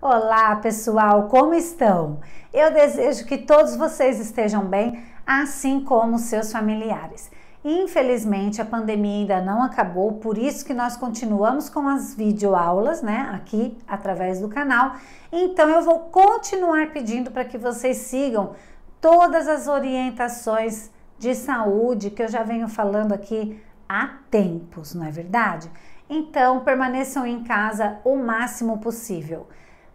Olá, pessoal, como estão? Eu desejo que todos vocês estejam bem, assim como seus familiares. Infelizmente, a pandemia ainda não acabou, por isso que nós continuamos com as videoaulas, né, aqui através do canal. Então eu vou continuar pedindo para que vocês sigam todas as orientações de saúde que eu já venho falando aqui há tempos, não é verdade? Então permaneçam em casa o máximo possível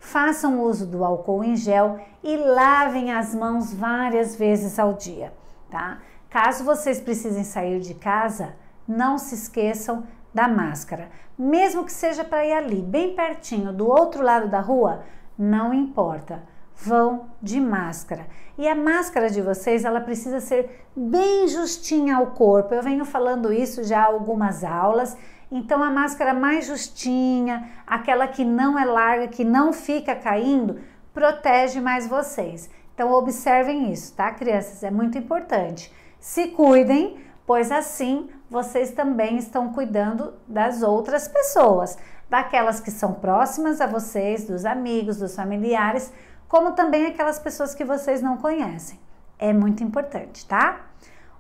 façam uso do álcool em gel e lavem as mãos várias vezes ao dia, tá? Caso vocês precisem sair de casa, não se esqueçam da máscara. Mesmo que seja para ir ali, bem pertinho, do outro lado da rua, não importa. Vão de máscara. E a máscara de vocês, ela precisa ser bem justinha ao corpo. Eu venho falando isso já há algumas aulas então a máscara mais justinha, aquela que não é larga, que não fica caindo, protege mais vocês. Então observem isso, tá, crianças? É muito importante. Se cuidem, pois assim vocês também estão cuidando das outras pessoas, daquelas que são próximas a vocês, dos amigos, dos familiares, como também aquelas pessoas que vocês não conhecem. É muito importante, tá?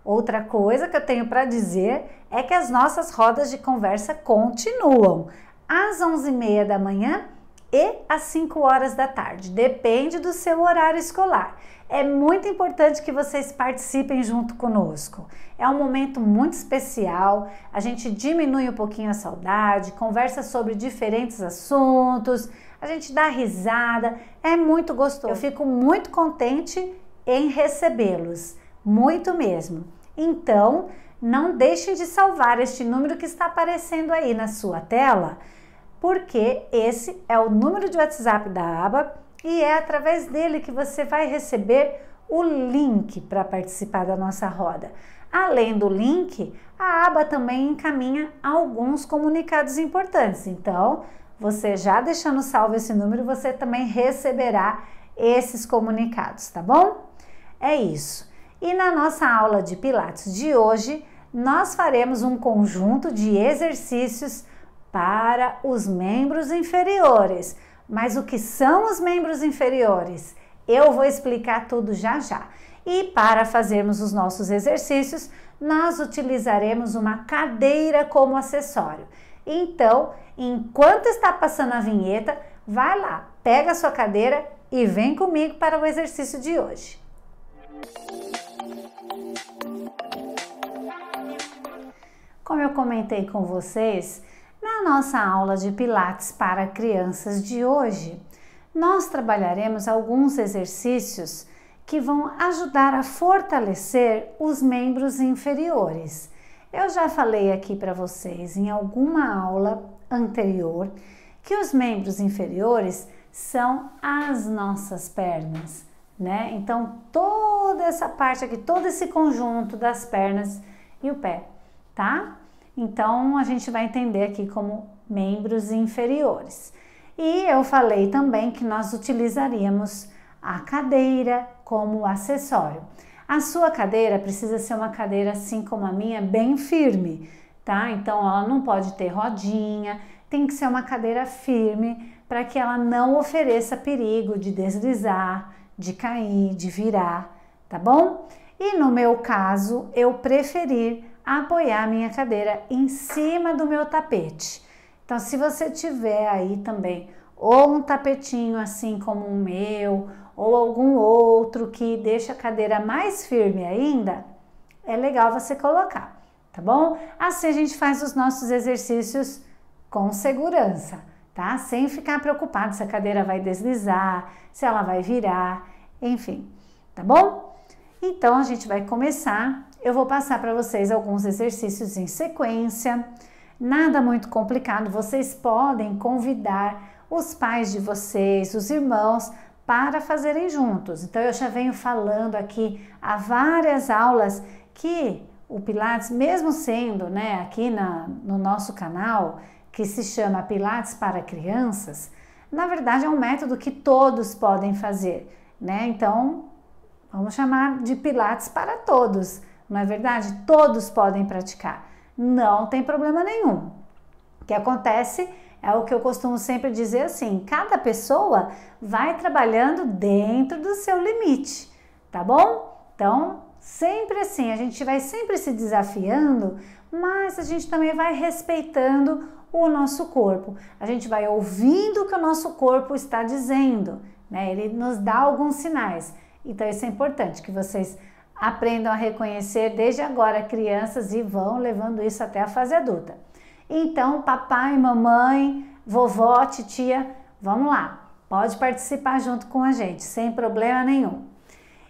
Outra coisa que eu tenho para dizer é que as nossas rodas de conversa continuam às 11h30 da manhã e às 5 horas da tarde, depende do seu horário escolar. É muito importante que vocês participem junto conosco. É um momento muito especial, a gente diminui um pouquinho a saudade, conversa sobre diferentes assuntos, a gente dá risada, é muito gostoso. Eu fico muito contente em recebê-los muito mesmo. Então, não deixem de salvar este número que está aparecendo aí na sua tela, porque esse é o número de WhatsApp da aba e é através dele que você vai receber o link para participar da nossa roda. Além do link, a aba também encaminha alguns comunicados importantes. Então, você já deixando salvo esse número, você também receberá esses comunicados, tá bom? É isso. E na nossa aula de Pilates de hoje, nós faremos um conjunto de exercícios para os membros inferiores. Mas o que são os membros inferiores? Eu vou explicar tudo já já. E para fazermos os nossos exercícios, nós utilizaremos uma cadeira como acessório. Então, enquanto está passando a vinheta, vai lá, pega a sua cadeira e vem comigo para o exercício de hoje. Como eu comentei com vocês na nossa aula de Pilates para crianças de hoje, nós trabalharemos alguns exercícios que vão ajudar a fortalecer os membros inferiores. Eu já falei aqui para vocês em alguma aula anterior que os membros inferiores são as nossas pernas, né? Então, toda essa parte aqui, todo esse conjunto das pernas e o pé tá? Então a gente vai entender aqui como membros inferiores. E eu falei também que nós utilizaríamos a cadeira como acessório. A sua cadeira precisa ser uma cadeira assim como a minha, bem firme, tá? Então ela não pode ter rodinha, tem que ser uma cadeira firme para que ela não ofereça perigo de deslizar, de cair, de virar, tá bom? E no meu caso, eu preferir apoiar a minha cadeira em cima do meu tapete. Então, se você tiver aí também ou um tapetinho assim como o meu, ou algum outro que deixa a cadeira mais firme ainda, é legal você colocar, tá bom? Assim a gente faz os nossos exercícios com segurança, tá? Sem ficar preocupado se a cadeira vai deslizar, se ela vai virar, enfim, tá bom? Então a gente vai começar eu vou passar para vocês alguns exercícios em sequência. Nada muito complicado, vocês podem convidar os pais de vocês, os irmãos, para fazerem juntos. Então, eu já venho falando aqui há várias aulas que o Pilates, mesmo sendo né, aqui na, no nosso canal, que se chama Pilates para Crianças, na verdade é um método que todos podem fazer, né? Então, vamos chamar de Pilates para todos. Não é verdade? Todos podem praticar. Não tem problema nenhum. O que acontece é o que eu costumo sempre dizer assim: cada pessoa vai trabalhando dentro do seu limite, tá bom? Então, sempre assim, a gente vai sempre se desafiando, mas a gente também vai respeitando o nosso corpo. A gente vai ouvindo o que o nosso corpo está dizendo, né? Ele nos dá alguns sinais. Então, isso é importante que vocês aprendam a reconhecer desde agora crianças e vão levando isso até a fase adulta. Então, papai, mamãe, vovó, titia, vamos lá, pode participar junto com a gente, sem problema nenhum.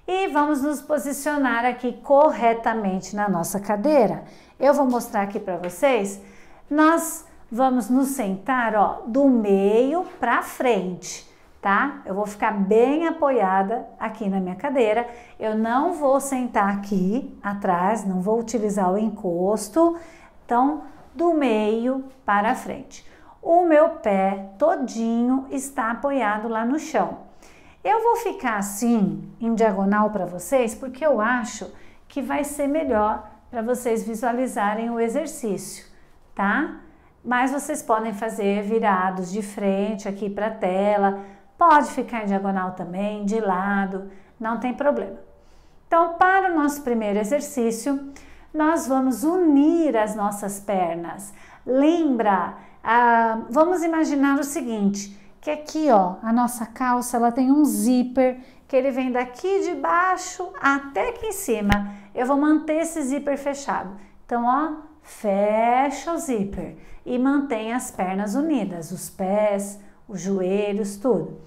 E vamos nos posicionar aqui corretamente na nossa cadeira. Eu vou mostrar aqui para vocês. Nós vamos nos sentar, ó, do meio para frente tá? Eu vou ficar bem apoiada aqui na minha cadeira. Eu não vou sentar aqui atrás, não vou utilizar o encosto. Então, do meio para frente. O meu pé todinho está apoiado lá no chão. Eu vou ficar assim em diagonal para vocês, porque eu acho que vai ser melhor para vocês visualizarem o exercício, tá? Mas vocês podem fazer virados de frente aqui para a tela, Pode ficar em diagonal também, de lado, não tem problema. Então, para o nosso primeiro exercício, nós vamos unir as nossas pernas. Lembra, ah, vamos imaginar o seguinte, que aqui, ó, a nossa calça, ela tem um zíper que ele vem daqui de baixo até aqui em cima. Eu vou manter esse zíper fechado. Então, ó, fecha o zíper e mantém as pernas unidas, os pés, os joelhos, tudo.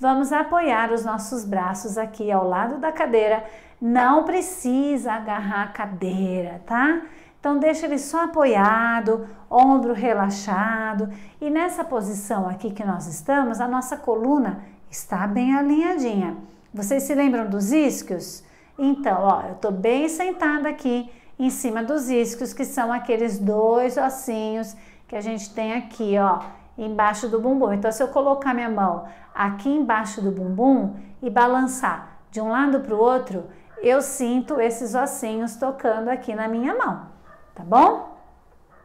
Vamos apoiar os nossos braços aqui ao lado da cadeira. Não precisa agarrar a cadeira, tá? Então deixa ele só apoiado, ombro relaxado. E nessa posição aqui que nós estamos, a nossa coluna está bem alinhadinha. Vocês se lembram dos isquios? Então, ó, eu tô bem sentada aqui em cima dos isquios, que são aqueles dois ossinhos que a gente tem aqui, ó, embaixo do bumbum. Então, se eu colocar minha mão aqui embaixo do bumbum e balançar de um lado para o outro, eu sinto esses ossinhos tocando aqui na minha mão, tá bom?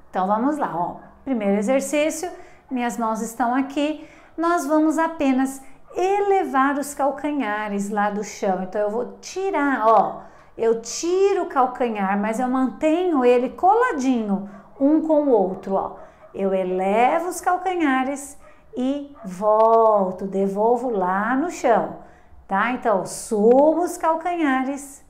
Então, vamos lá, ó. Primeiro exercício, minhas mãos estão aqui, nós vamos apenas elevar os calcanhares lá do chão. Então, eu vou tirar, ó, eu tiro o calcanhar, mas eu mantenho ele coladinho um com o outro, ó eu elevo os calcanhares e volto, devolvo lá no chão, tá? Então, subo os calcanhares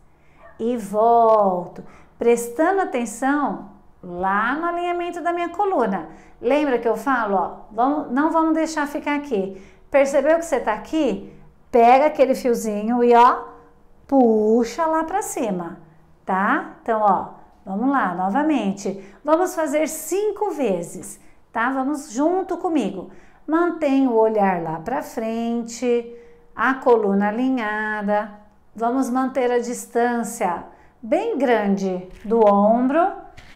e volto, prestando atenção lá no alinhamento da minha coluna. Lembra que eu falo, ó, vamos, não vamos deixar ficar aqui. Percebeu que você tá aqui? Pega aquele fiozinho e ó, puxa lá para cima, tá? Então, ó, Vamos lá, novamente. Vamos fazer cinco vezes, tá? Vamos junto comigo. Mantenha o olhar lá para frente, a coluna alinhada. Vamos manter a distância bem grande do ombro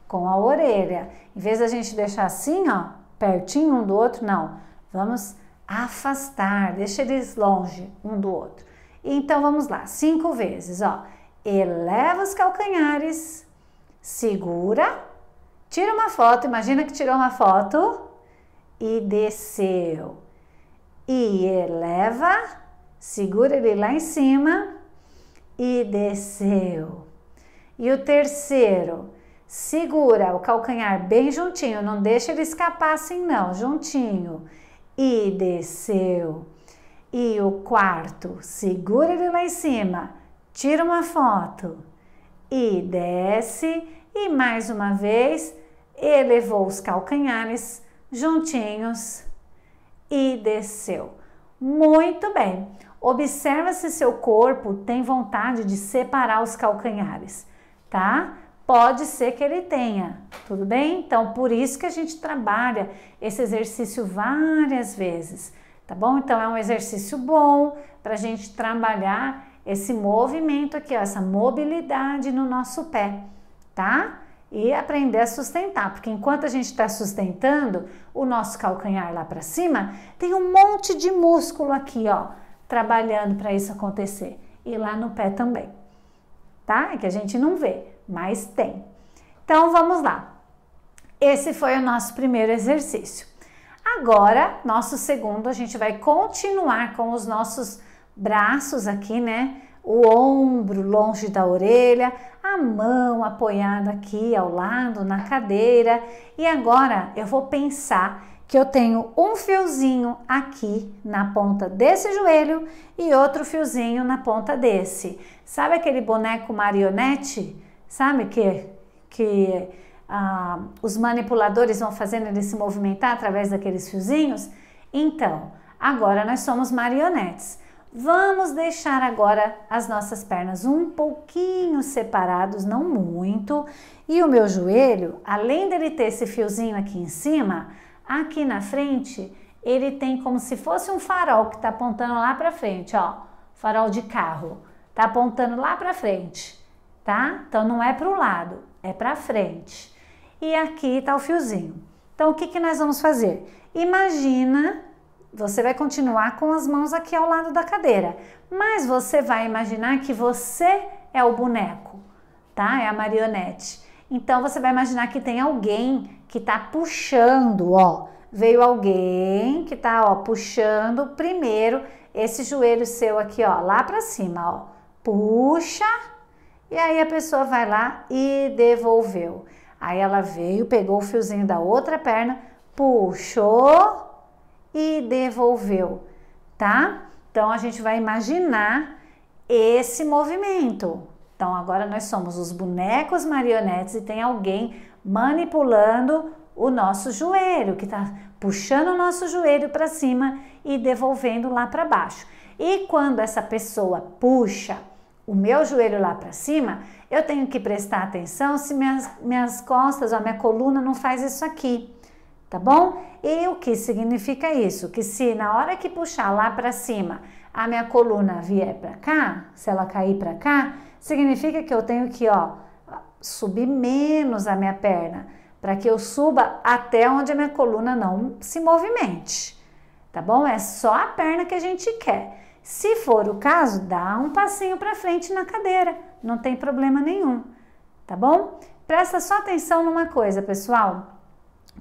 com a orelha. Em vez da gente deixar assim, ó, pertinho um do outro, não. Vamos afastar, deixa eles longe um do outro. Então vamos lá, cinco vezes, ó. Eleva os calcanhares segura, tira uma foto, imagina que tirou uma foto e desceu. E eleva, segura ele lá em cima e desceu. E o terceiro, segura o calcanhar bem juntinho, não deixa ele escapar assim não, juntinho. E desceu. E o quarto, segura ele lá em cima, tira uma foto e desce, e mais uma vez, elevou os calcanhares juntinhos e desceu. Muito bem. Observa se seu corpo tem vontade de separar os calcanhares, tá? Pode ser que ele tenha, tudo bem? Então, por isso que a gente trabalha esse exercício várias vezes, tá bom? Então, é um exercício bom para a gente trabalhar esse movimento aqui, ó, essa mobilidade no nosso pé, tá? E aprender a sustentar, porque enquanto a gente está sustentando o nosso calcanhar lá para cima, tem um monte de músculo aqui, ó, trabalhando para isso acontecer. E lá no pé também, tá? É que a gente não vê, mas tem. Então vamos lá. Esse foi o nosso primeiro exercício. Agora, nosso segundo, a gente vai continuar com os nossos braços aqui, né? O ombro longe da orelha, a mão apoiada aqui ao lado na cadeira. E agora eu vou pensar que eu tenho um fiozinho aqui na ponta desse joelho e outro fiozinho na ponta desse. Sabe aquele boneco marionete? Sabe que, que ah, os manipuladores vão fazendo ele se movimentar através daqueles fiozinhos? Então, agora nós somos marionetes. Vamos deixar agora as nossas pernas um pouquinho separados, não muito. E o meu joelho, além dele ter esse fiozinho aqui em cima, aqui na frente, ele tem como se fosse um farol que está apontando lá para frente, ó. Farol de carro. Tá apontando lá para frente, tá? Então não é para o lado, é para frente. E aqui está o fiozinho. Então o que, que nós vamos fazer? Imagina você vai continuar com as mãos aqui ao lado da cadeira, mas você vai imaginar que você é o boneco, tá? É a marionete. Então você vai imaginar que tem alguém que tá puxando, ó. Veio alguém que tá, ó, puxando primeiro esse joelho seu aqui, ó, lá para cima, ó. Puxa. E aí a pessoa vai lá e devolveu. Aí ela veio, pegou o fiozinho da outra perna, puxou e devolveu, tá? Então a gente vai imaginar esse movimento. Então agora nós somos os bonecos marionetes e tem alguém manipulando o nosso joelho, que está puxando o nosso joelho para cima e devolvendo lá para baixo. E quando essa pessoa puxa o meu joelho lá para cima, eu tenho que prestar atenção se minhas, minhas costas, a minha coluna não faz isso aqui tá bom? E o que significa isso? Que se na hora que puxar lá para cima a minha coluna vier para cá, se ela cair para cá, significa que eu tenho que, ó, subir menos a minha perna, para que eu suba até onde a minha coluna não se movimente, tá bom? É só a perna que a gente quer. Se for o caso, dá um passinho para frente na cadeira, não tem problema nenhum, tá bom? Presta só atenção numa coisa, pessoal.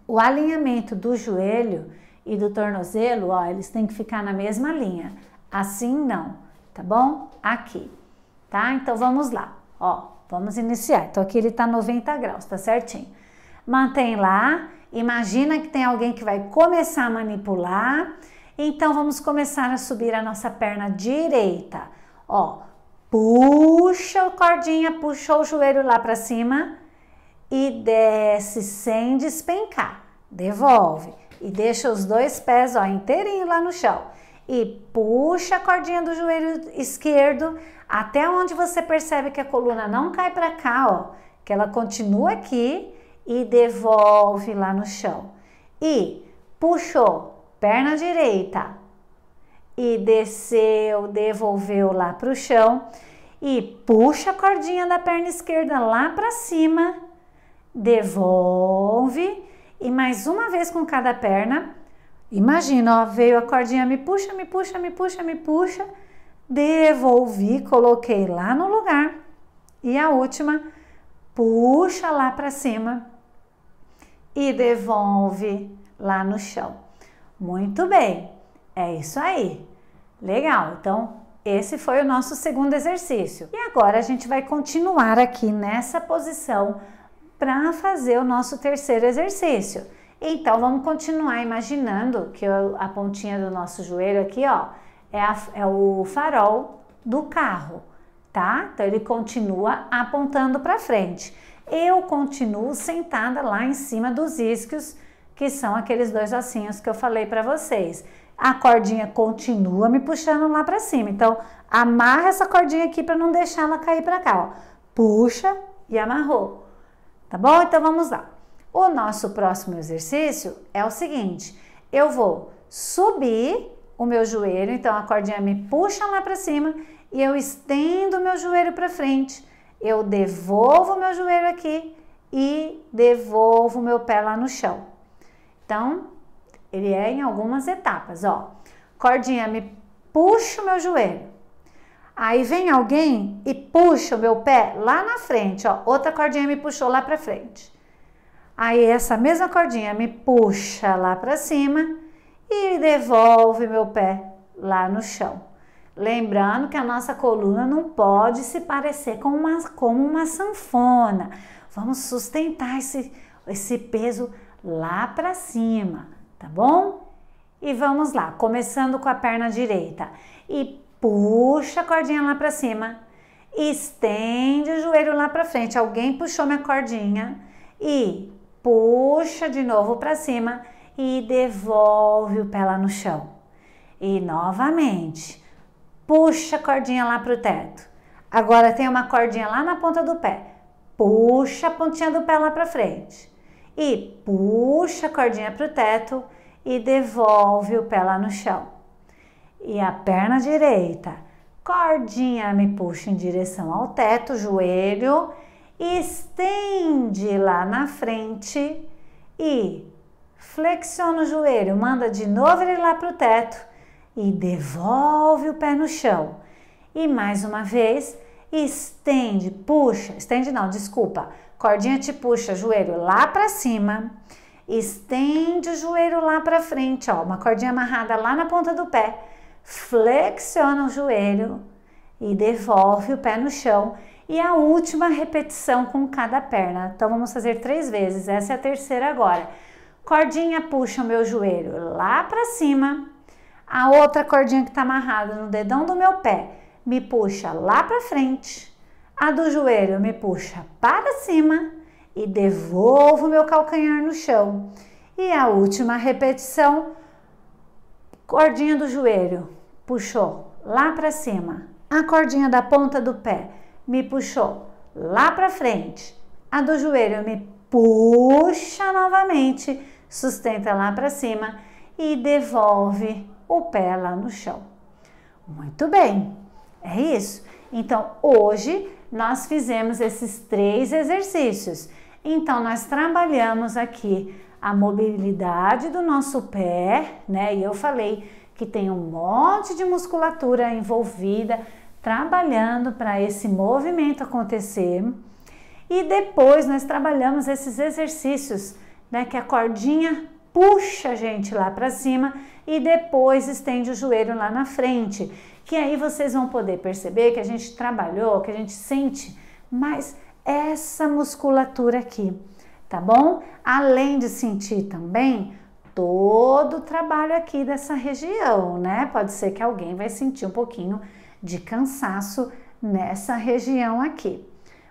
O alinhamento do joelho e do tornozelo, ó, eles têm que ficar na mesma linha. Assim não, tá bom? Aqui, tá? Então vamos lá, ó, vamos iniciar. Então aqui ele tá 90 graus, tá certinho. Mantém lá, imagina que tem alguém que vai começar a manipular. Então vamos começar a subir a nossa perna direita, ó. Puxa o cordinha, puxou o joelho lá para cima e desce sem despencar. Devolve e deixa os dois pés ó, inteirinho lá no chão. E puxa a cordinha do joelho esquerdo até onde você percebe que a coluna não cai para cá, ó, que ela continua aqui e devolve lá no chão. E puxou, perna direita, e desceu, devolveu lá para o chão e puxa a cordinha da perna esquerda lá para cima devolve e mais uma vez com cada perna. Imagina, ó, veio a cordinha, me puxa, me puxa, me puxa, me puxa, devolvi, coloquei lá no lugar. E a última, puxa lá para cima e devolve lá no chão. Muito bem, é isso aí. Legal, então esse foi o nosso segundo exercício. E agora a gente vai continuar aqui nessa posição para fazer o nosso terceiro exercício. Então, vamos continuar imaginando que a pontinha do nosso joelho aqui, ó, é, a, é o farol do carro, tá? Então, ele continua apontando para frente. Eu continuo sentada lá em cima dos isquios, que são aqueles dois ossinhos que eu falei para vocês. A cordinha continua me puxando lá para cima. Então, amarra essa cordinha aqui para não deixar ela cair para cá, ó. Puxa e amarrou tá bom? Então vamos lá. O nosso próximo exercício é o seguinte: eu vou subir o meu joelho, então a cordinha me puxa lá para cima e eu estendo o meu joelho para frente. Eu devolvo o meu joelho aqui e devolvo o meu pé lá no chão. Então, ele é em algumas etapas, ó. Cordinha me puxa o meu joelho. Aí vem alguém e puxa o meu pé lá na frente, ó. Outra cordinha me puxou lá para frente. Aí essa mesma cordinha me puxa lá para cima e devolve meu pé lá no chão. Lembrando que a nossa coluna não pode se parecer com uma, como uma sanfona. Vamos sustentar esse, esse peso lá para cima, tá bom? E vamos lá, começando com a perna direita. E puxa a cordinha lá para cima, estende o joelho lá para frente. Alguém puxou minha cordinha e puxa de novo para cima e devolve o pé lá no chão. E novamente, puxa a cordinha lá para o teto. Agora tem uma cordinha lá na ponta do pé. Puxa a pontinha do pé lá para frente. E puxa a cordinha para o teto e devolve o pé lá no chão e a perna direita. Cordinha me puxa em direção ao teto, joelho, estende lá na frente e flexiona o joelho, manda de novo ele lá para o teto e devolve o pé no chão. E mais uma vez, estende, puxa, estende não, desculpa. Cordinha te puxa joelho lá para cima, estende o joelho lá para frente, ó, uma cordinha amarrada lá na ponta do pé flexiona o joelho e devolve o pé no chão. E a última repetição com cada perna. Então vamos fazer três vezes. Essa é a terceira agora. Cordinha puxa o meu joelho lá para cima. A outra cordinha que está amarrada no dedão do meu pé me puxa lá para frente. A do joelho me puxa para cima e devolvo o meu calcanhar no chão. E a última repetição, cordinha do joelho puxou lá para cima. A cordinha da ponta do pé me puxou lá para frente. A do joelho me puxa novamente, sustenta lá para cima e devolve o pé lá no chão. Muito bem, é isso. Então hoje nós fizemos esses três exercícios. Então nós trabalhamos aqui a mobilidade do nosso pé, né? E eu falei que tem um monte de musculatura envolvida trabalhando para esse movimento acontecer. E depois nós trabalhamos esses exercícios, né, que a cordinha puxa a gente lá para cima e depois estende o joelho lá na frente. Que aí vocês vão poder perceber que a gente trabalhou, que a gente sente mais essa musculatura aqui, tá bom? Além de sentir também todo o trabalho aqui dessa região, né? Pode ser que alguém vai sentir um pouquinho de cansaço nessa região aqui.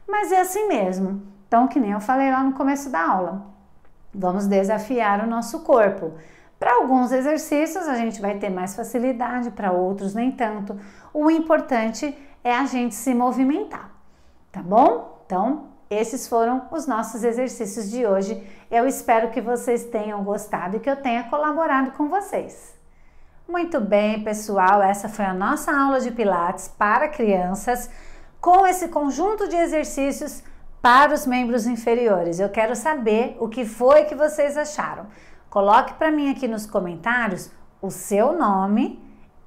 Mas é assim mesmo. Então, que nem eu falei lá no começo da aula, vamos desafiar o nosso corpo. Para alguns exercícios a gente vai ter mais facilidade, para outros nem tanto. O importante é a gente se movimentar, tá bom? Então, esses foram os nossos exercícios de hoje eu espero que vocês tenham gostado e que eu tenha colaborado com vocês. Muito bem, pessoal, essa foi a nossa aula de Pilates para crianças com esse conjunto de exercícios para os membros inferiores. Eu quero saber o que foi que vocês acharam. Coloque para mim aqui nos comentários o seu nome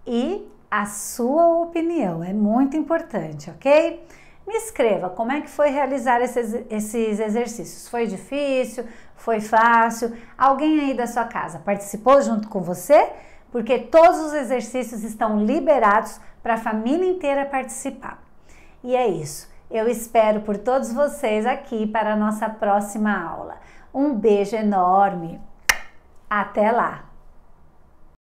e a sua opinião. É muito importante, ok? Me escreva como é que foi realizar esses, esses exercícios. Foi difícil? Foi fácil? Alguém aí da sua casa participou junto com você? Porque todos os exercícios estão liberados para a família inteira participar. E é isso. Eu espero por todos vocês aqui para a nossa próxima aula. Um beijo enorme. Até lá!